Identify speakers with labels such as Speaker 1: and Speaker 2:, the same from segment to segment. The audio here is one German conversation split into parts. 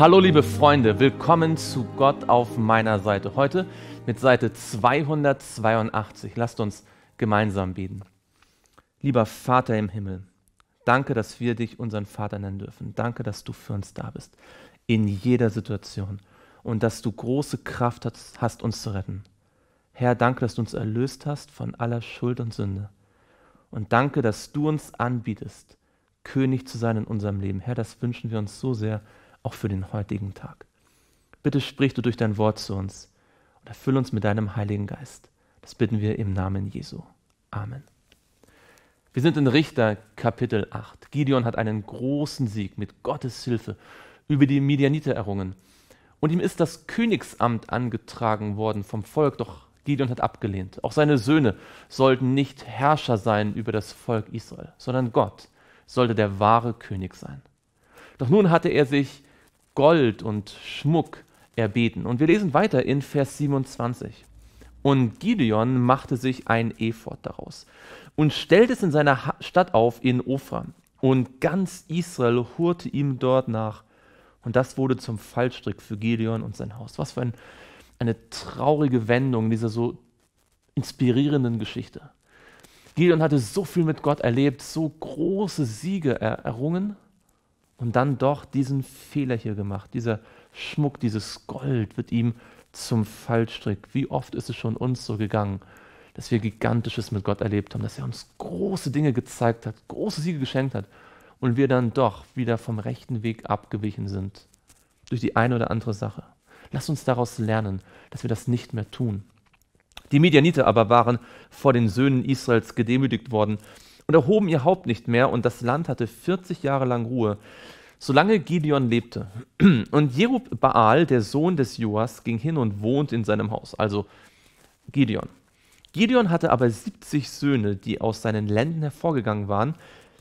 Speaker 1: Hallo liebe Freunde, willkommen zu Gott auf meiner Seite. Heute mit Seite 282. Lasst uns gemeinsam beten. Lieber Vater im Himmel, danke, dass wir dich unseren Vater nennen dürfen. Danke, dass du für uns da bist, in jeder Situation und dass du große Kraft hast, uns zu retten. Herr, danke, dass du uns erlöst hast von aller Schuld und Sünde. Und danke, dass du uns anbietest, König zu sein in unserem Leben. Herr, das wünschen wir uns so sehr auch für den heutigen Tag. Bitte sprich du durch dein Wort zu uns und erfüll uns mit deinem Heiligen Geist. Das bitten wir im Namen Jesu. Amen. Wir sind in Richter Kapitel 8. Gideon hat einen großen Sieg mit Gottes Hilfe über die Midianiter errungen. Und ihm ist das Königsamt angetragen worden vom Volk, doch Gideon hat abgelehnt. Auch seine Söhne sollten nicht Herrscher sein über das Volk Israel, sondern Gott sollte der wahre König sein. Doch nun hatte er sich Gold und Schmuck erbeten. Und wir lesen weiter in Vers 27. Und Gideon machte sich ein Ephod daraus und stellte es in seiner Stadt auf in Ophram. Und ganz Israel hurte ihm dort nach. Und das wurde zum Fallstrick für Gideon und sein Haus. Was für ein, eine traurige Wendung dieser so inspirierenden Geschichte. Gideon hatte so viel mit Gott erlebt, so große Siege errungen und dann doch diesen Fehler hier gemacht. Dieser Schmuck, dieses Gold wird ihm zum Fallstrick. Wie oft ist es schon uns so gegangen, dass wir Gigantisches mit Gott erlebt haben, dass er uns große Dinge gezeigt hat, große Siege geschenkt hat und wir dann doch wieder vom rechten Weg abgewichen sind durch die eine oder andere Sache. Lass uns daraus lernen, dass wir das nicht mehr tun. Die Medianiter aber waren vor den Söhnen Israels gedemütigt worden und erhoben ihr Haupt nicht mehr, und das Land hatte 40 Jahre lang Ruhe, solange Gideon lebte. Und Jerub Baal, der Sohn des Joas, ging hin und wohnt in seinem Haus, also Gideon. Gideon hatte aber 70 Söhne, die aus seinen Ländern hervorgegangen waren,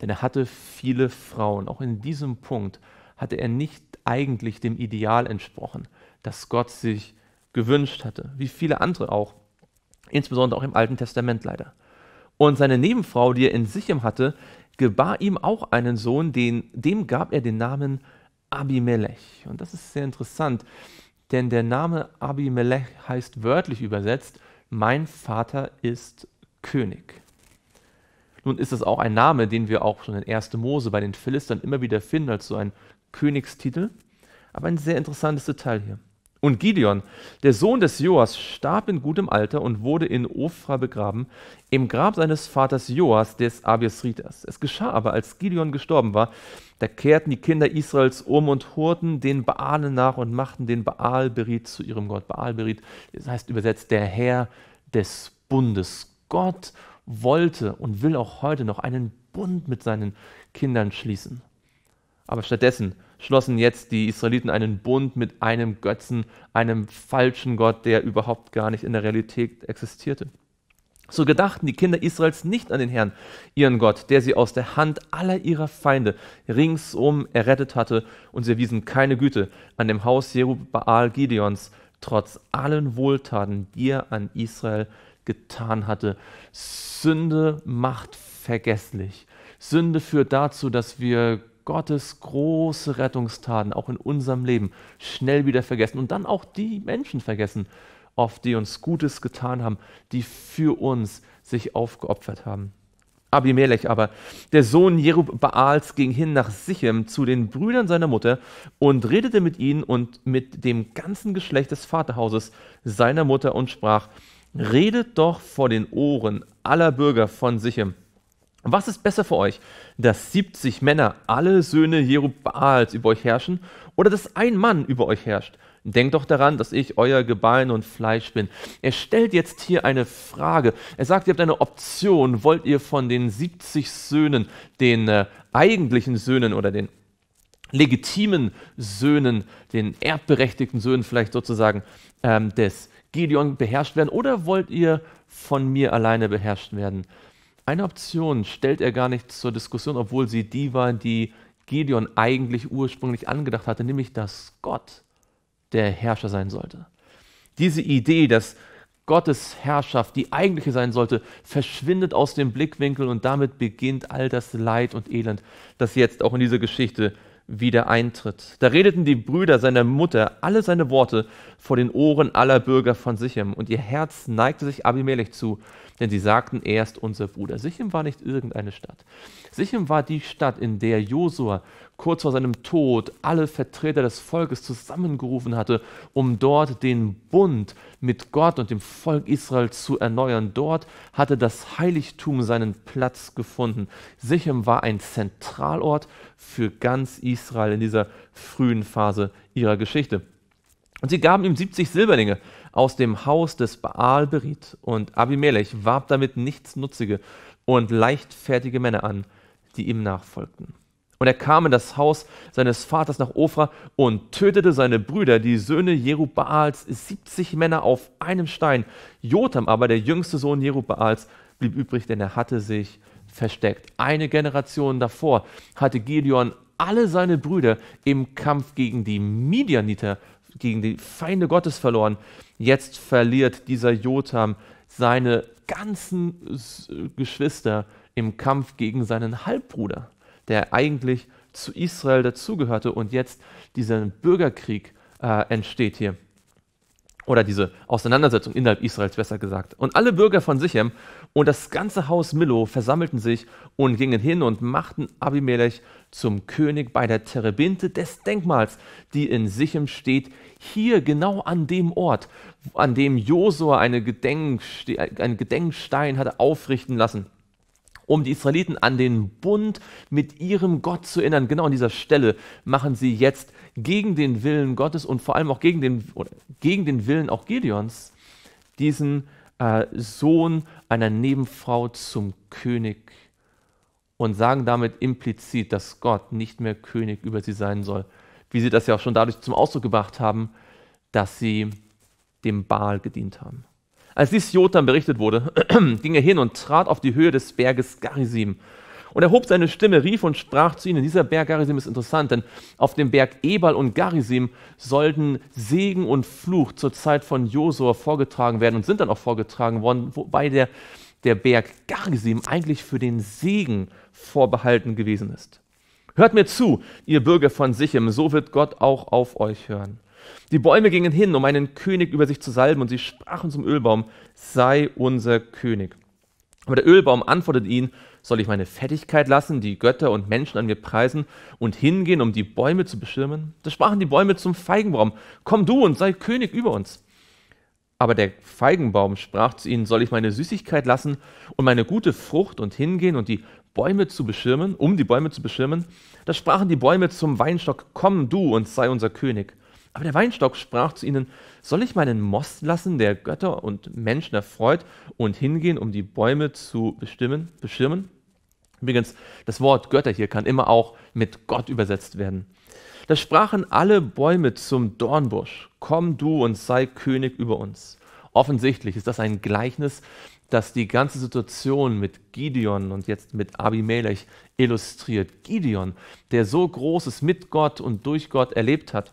Speaker 1: denn er hatte viele Frauen. Auch in diesem Punkt hatte er nicht eigentlich dem Ideal entsprochen, das Gott sich gewünscht hatte, wie viele andere auch, insbesondere auch im Alten Testament leider. Und seine Nebenfrau, die er in Sichem hatte, gebar ihm auch einen Sohn, den, dem gab er den Namen Abimelech. Und das ist sehr interessant, denn der Name Abimelech heißt wörtlich übersetzt, mein Vater ist König. Nun ist es auch ein Name, den wir auch schon in 1. Mose bei den Philistern immer wieder finden als so ein Königstitel. Aber ein sehr interessantes Detail hier. Und Gideon, der Sohn des Joas, starb in gutem Alter und wurde in Ophra begraben, im Grab seines Vaters Joas des Abiesriters. Es geschah aber, als Gideon gestorben war, da kehrten die Kinder Israels um und hurten den Baalen nach und machten den Baalberit zu ihrem Gott. Baalberit, das heißt übersetzt der Herr des Bundes. Gott wollte und will auch heute noch einen Bund mit seinen Kindern schließen. Aber stattdessen schlossen jetzt die Israeliten einen Bund mit einem Götzen, einem falschen Gott, der überhaupt gar nicht in der Realität existierte. So gedachten die Kinder Israels nicht an den Herrn, ihren Gott, der sie aus der Hand aller ihrer Feinde ringsum errettet hatte, und sie erwiesen keine Güte an dem Haus Jerubbaal Gideons, trotz allen Wohltaten, die er an Israel getan hatte. Sünde macht vergesslich. Sünde führt dazu, dass wir Gottes große Rettungstaten auch in unserem Leben schnell wieder vergessen und dann auch die Menschen vergessen, oft die uns Gutes getan haben, die für uns sich aufgeopfert haben. Abimelech aber, der Sohn Jerubbaals, ging hin nach Sichem zu den Brüdern seiner Mutter und redete mit ihnen und mit dem ganzen Geschlecht des Vaterhauses seiner Mutter und sprach: Redet doch vor den Ohren aller Bürger von Sichem was ist besser für euch, dass 70 Männer, alle Söhne Jerubbaals, über euch herrschen oder dass ein Mann über euch herrscht? Denkt doch daran, dass ich euer Gebein und Fleisch bin. Er stellt jetzt hier eine Frage. Er sagt, ihr habt eine Option. Wollt ihr von den 70 Söhnen, den äh, eigentlichen Söhnen oder den legitimen Söhnen, den erbberechtigten Söhnen vielleicht sozusagen ähm, des Gideon beherrscht werden oder wollt ihr von mir alleine beherrscht werden? Eine Option stellt er gar nicht zur Diskussion, obwohl sie die war, die Gideon eigentlich ursprünglich angedacht hatte, nämlich dass Gott der Herrscher sein sollte. Diese Idee, dass Gottes Herrschaft die eigentliche sein sollte, verschwindet aus dem Blickwinkel und damit beginnt all das Leid und Elend, das jetzt auch in dieser Geschichte wieder eintritt. Da redeten die Brüder seiner Mutter alle seine Worte vor den Ohren aller Bürger von Sichem und ihr Herz neigte sich Abimelech zu, denn sie sagten, er ist unser Bruder. Sichem war nicht irgendeine Stadt. Sichem war die Stadt, in der Josua kurz vor seinem Tod alle Vertreter des Volkes zusammengerufen hatte, um dort den Bund mit Gott und dem Volk Israel zu erneuern. Dort hatte das Heiligtum seinen Platz gefunden. Sichem war ein Zentralort für ganz Israel in dieser frühen Phase ihrer Geschichte. Und sie gaben ihm 70 Silberlinge aus dem Haus des Baal beriet. Und Abimelech warb damit nichtsnutzige und leichtfertige Männer an, die ihm nachfolgten. Und er kam in das Haus seines Vaters nach Ofra und tötete seine Brüder, die Söhne Jerubbaals, 70 Männer auf einem Stein. Jotham aber, der jüngste Sohn Jerubbaals, blieb übrig, denn er hatte sich versteckt. Eine Generation davor hatte Gideon alle seine Brüder im Kampf gegen die Midianiter gegen die Feinde Gottes verloren. Jetzt verliert dieser Jotam seine ganzen Geschwister im Kampf gegen seinen Halbbruder, der eigentlich zu Israel dazugehörte und jetzt dieser Bürgerkrieg äh, entsteht hier oder diese Auseinandersetzung innerhalb Israels besser gesagt. Und alle Bürger von Sichem und das ganze Haus Millo versammelten sich und gingen hin und machten Abimelech zum König bei der Terebinte des Denkmals, die in Sichem steht, hier genau an dem Ort, an dem Josua eine Gedenkste einen Gedenkstein hatte aufrichten lassen um die Israeliten an den Bund mit ihrem Gott zu erinnern. Genau an dieser Stelle machen sie jetzt gegen den Willen Gottes und vor allem auch gegen den, gegen den Willen auch Gideons diesen äh, Sohn einer Nebenfrau zum König und sagen damit implizit, dass Gott nicht mehr König über sie sein soll, wie sie das ja auch schon dadurch zum Ausdruck gebracht haben, dass sie dem Baal gedient haben. Als dies Jotam berichtet wurde, ging er hin und trat auf die Höhe des Berges Garisim. Und er hob seine Stimme, rief und sprach zu ihnen. Dieser Berg Garisim ist interessant, denn auf dem Berg Ebal und Garisim sollten Segen und Fluch zur Zeit von Josua vorgetragen werden und sind dann auch vorgetragen worden, wobei der, der Berg Garisim eigentlich für den Segen vorbehalten gewesen ist. Hört mir zu, ihr Bürger von Sichem, so wird Gott auch auf euch hören. Die Bäume gingen hin, um einen König über sich zu salben, und sie sprachen zum Ölbaum, sei unser König. Aber der Ölbaum antwortete ihnen, soll ich meine Fettigkeit lassen, die Götter und Menschen an mir preisen, und hingehen, um die Bäume zu beschirmen? Da sprachen die Bäume zum Feigenbaum, komm du und sei König über uns. Aber der Feigenbaum sprach zu ihnen, soll ich meine Süßigkeit lassen und meine gute Frucht und hingehen und die Bäume zu beschirmen, um die Bäume zu beschirmen? Da sprachen die Bäume zum Weinstock, komm du und sei unser König. Aber der Weinstock sprach zu ihnen, soll ich meinen Most lassen, der Götter und Menschen erfreut, und hingehen, um die Bäume zu bestimmen, beschirmen? Übrigens, das Wort Götter hier kann immer auch mit Gott übersetzt werden. Da sprachen alle Bäume zum Dornbusch, komm du und sei König über uns. Offensichtlich ist das ein Gleichnis, das die ganze Situation mit Gideon und jetzt mit Abimelech illustriert. Gideon, der so Großes mit Gott und durch Gott erlebt hat,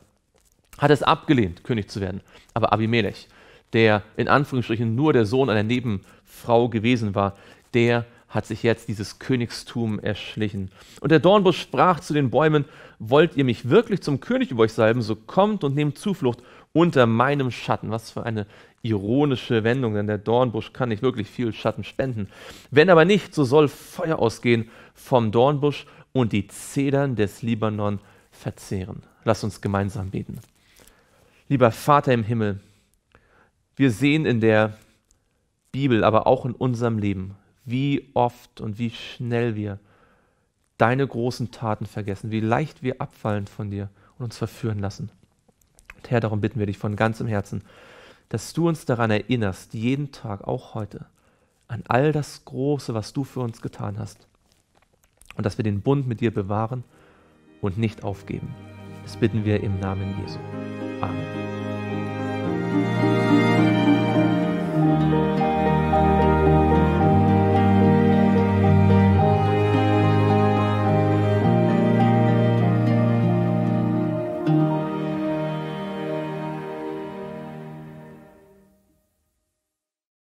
Speaker 1: hat es abgelehnt, König zu werden. Aber Abimelech, der in Anführungsstrichen nur der Sohn einer Nebenfrau gewesen war, der hat sich jetzt dieses Königstum erschlichen. Und der Dornbusch sprach zu den Bäumen, wollt ihr mich wirklich zum König über euch salben, so kommt und nehmt Zuflucht unter meinem Schatten. Was für eine ironische Wendung, denn der Dornbusch kann nicht wirklich viel Schatten spenden. Wenn aber nicht, so soll Feuer ausgehen vom Dornbusch und die Zedern des Libanon verzehren. Lasst uns gemeinsam beten. Lieber Vater im Himmel, wir sehen in der Bibel, aber auch in unserem Leben, wie oft und wie schnell wir deine großen Taten vergessen, wie leicht wir abfallen von dir und uns verführen lassen. Und Herr, darum bitten wir dich von ganzem Herzen, dass du uns daran erinnerst, jeden Tag, auch heute, an all das Große, was du für uns getan hast. Und dass wir den Bund mit dir bewahren und nicht aufgeben. Das bitten wir im Namen Jesu.